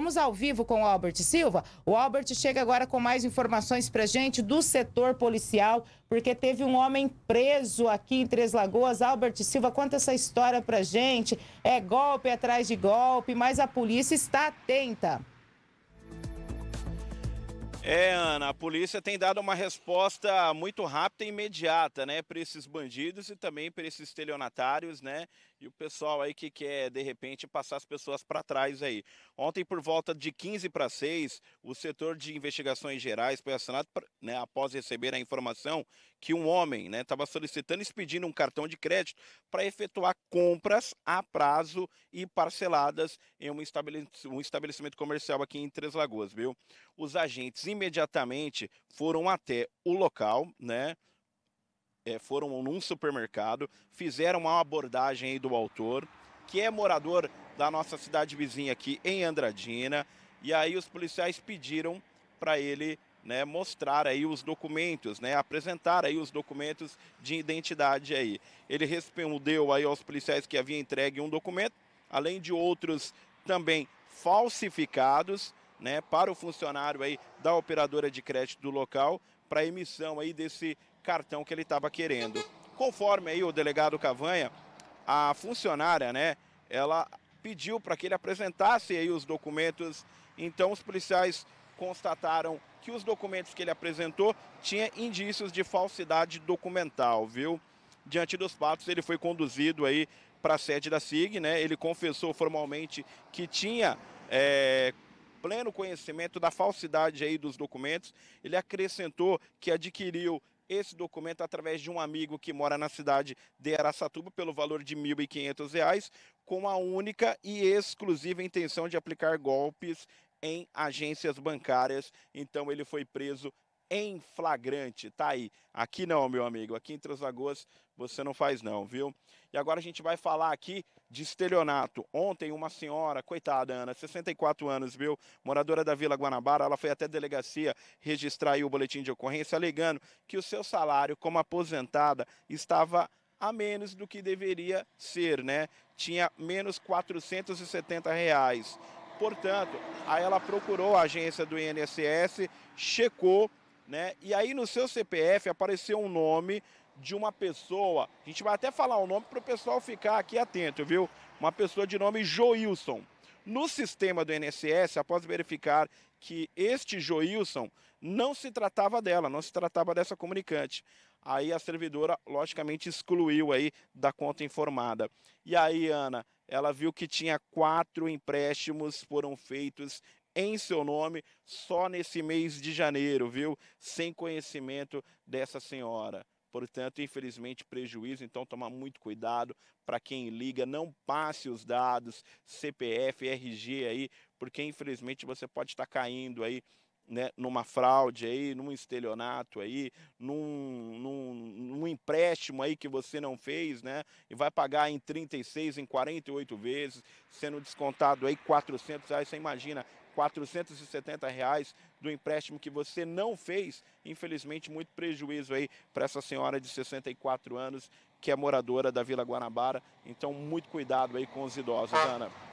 Vamos ao vivo com o Albert Silva. O Albert chega agora com mais informações para gente do setor policial, porque teve um homem preso aqui em Três Lagoas. Albert Silva, conta essa história para gente. É golpe atrás de golpe, mas a polícia está atenta. É, Ana, a polícia tem dado uma resposta muito rápida e imediata, né, para esses bandidos e também para esses estelionatários, né, e o pessoal aí que quer, de repente, passar as pessoas para trás aí. Ontem, por volta de 15 para 6, o setor de investigações gerais foi acionado né, após receber a informação que um homem estava né, solicitando e pedindo um cartão de crédito para efetuar compras a prazo e parceladas em um estabelecimento comercial aqui em Três Lagoas, viu? Os agentes imediatamente foram até o local, né? é, foram num supermercado, fizeram uma abordagem do autor, que é morador da nossa cidade vizinha aqui em Andradina, e aí os policiais pediram para ele né, mostrar aí os documentos, né, apresentar aí os documentos de identidade aí. Ele respondeu aí aos policiais que havia entregue um documento, além de outros também falsificados, né, para o funcionário aí da operadora de crédito do local para emissão aí desse cartão que ele estava querendo. Conforme aí o delegado Cavanha, a funcionária, né, ela pediu para que ele apresentasse aí os documentos. Então os policiais constataram que os documentos que ele apresentou tinha indícios de falsidade documental, viu? Diante dos fatos, ele foi conduzido aí para a sede da SIG, né? Ele confessou formalmente que tinha é, pleno conhecimento da falsidade aí dos documentos. Ele acrescentou que adquiriu esse documento através de um amigo que mora na cidade de Araçatuba pelo valor de R$ 1.500, com a única e exclusiva intenção de aplicar golpes em agências bancárias. Então ele foi preso em flagrante. Tá aí. Aqui não, meu amigo. Aqui em Três Lagoas você não faz não, viu? E agora a gente vai falar aqui de estelionato. Ontem uma senhora, coitada Ana, 64 anos, viu? Moradora da Vila Guanabara, ela foi até a delegacia registrar aí o boletim de ocorrência alegando que o seu salário como aposentada estava a menos do que deveria ser, né? Tinha menos 470 reais. Portanto, aí ela procurou a agência do INSS, checou né? E aí no seu CPF apareceu um nome de uma pessoa, a gente vai até falar o um nome para o pessoal ficar aqui atento, viu? Uma pessoa de nome Joilson. No sistema do INSS, após verificar que este Joilson não se tratava dela, não se tratava dessa comunicante, aí a servidora logicamente excluiu aí da conta informada. E aí, Ana, ela viu que tinha quatro empréstimos foram feitos em seu nome só nesse mês de janeiro, viu? Sem conhecimento dessa senhora. Portanto, infelizmente, prejuízo, então tomar muito cuidado para quem liga, não passe os dados CPF, RG aí, porque infelizmente você pode estar caindo aí né, numa fraude aí, num estelionato aí, num, num, num, empréstimo aí que você não fez, né? E vai pagar em 36, em 48 vezes, sendo descontado aí 400 reais. Você imagina, 470 reais do empréstimo que você não fez. Infelizmente, muito prejuízo aí para essa senhora de 64 anos que é moradora da Vila Guanabara. Então, muito cuidado aí com os idosos, ah, Ana.